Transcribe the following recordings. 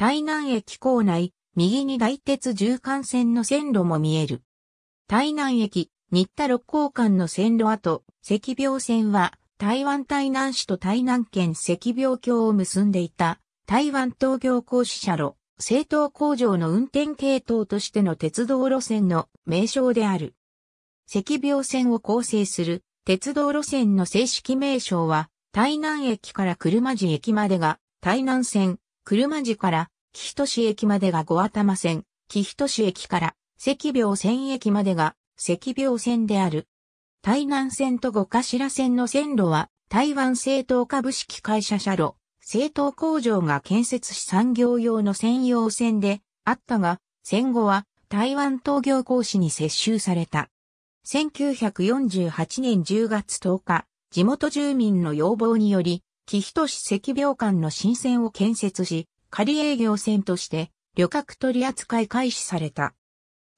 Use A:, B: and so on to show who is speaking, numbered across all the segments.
A: 台南駅構内、右に大鉄縦貫線の線路も見える。台南駅、新田六甲間の線路跡、赤病線は、台湾台南市と台南県赤病橋を結んでいた、台湾東京公使車路、政党工場の運転系統としての鉄道路線の名称である。赤病線を構成する鉄道路線の正式名称は、台南駅から車路駅までが、台南線、車寺から、木人市駅までが五頭線、木人市駅から、赤病線駅までが、赤病線である。台南線と五頭線の線路は、台湾製党株式会社車路、製党工場が建設し産業用の専用線であったが、戦後は台湾東業工市に接収された。1948年10月10日、地元住民の要望により、木人市赤病館の新線を建設し、仮営業線として旅客取扱い開始された。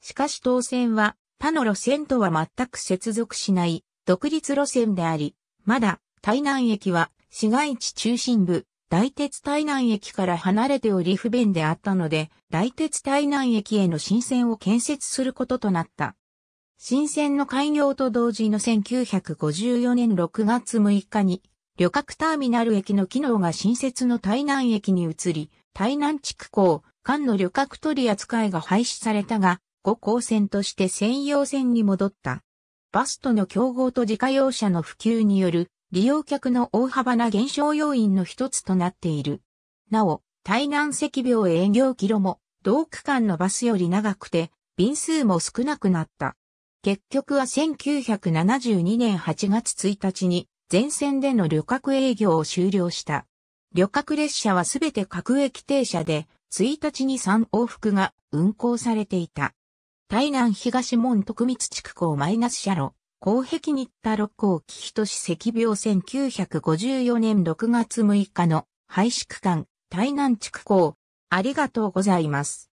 A: しかし当線は他の路線とは全く接続しない独立路線であり、まだ台南駅は市街地中心部、大鉄台南駅から離れており不便であったので、大鉄台南駅への新線を建設することとなった。新線の開業と同時の1954年6月6日に、旅客ターミナル駅の機能が新設の台南駅に移り、台南地区港、間の旅客取り扱いが廃止されたが、5高線として専用線に戻った。バスとの競合と自家用車の普及による利用客の大幅な減少要因の一つとなっている。なお、台南赤病営業キロも同区間のバスより長くて、便数も少なくなった。結局は1972年8月1日に全線での旅客営業を終了した。旅客列車はすべて各駅停車で、1日に3往復が運行されていた。台南東門徳光地区港マイナス車路、公壁っ田六甲木人市赤病1954年6月6日の廃止区間、台南地区港。ありがとうございます。